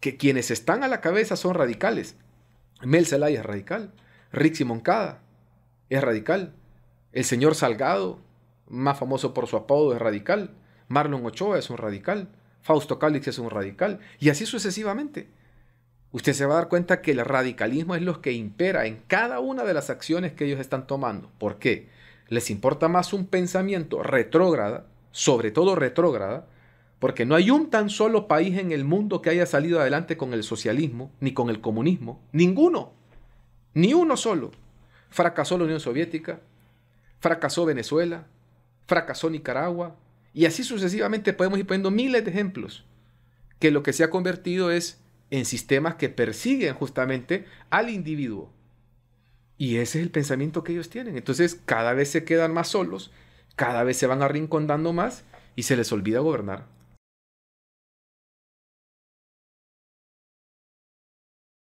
que quienes están a la cabeza son radicales. Mel Zelaya es radical, Rixi Moncada es radical, el señor Salgado, más famoso por su apodo, es radical, Marlon Ochoa es un radical, Fausto Cálix es un radical, y así sucesivamente. Usted se va a dar cuenta que el radicalismo es lo que impera en cada una de las acciones que ellos están tomando. ¿Por qué? Les importa más un pensamiento retrógrada, sobre todo retrógrada, porque no hay un tan solo país en el mundo que haya salido adelante con el socialismo, ni con el comunismo. Ninguno. Ni uno solo. Fracasó la Unión Soviética, fracasó Venezuela, fracasó Nicaragua. Y así sucesivamente podemos ir poniendo miles de ejemplos que lo que se ha convertido es en sistemas que persiguen justamente al individuo. Y ese es el pensamiento que ellos tienen. Entonces cada vez se quedan más solos, cada vez se van arrinconando más y se les olvida gobernar.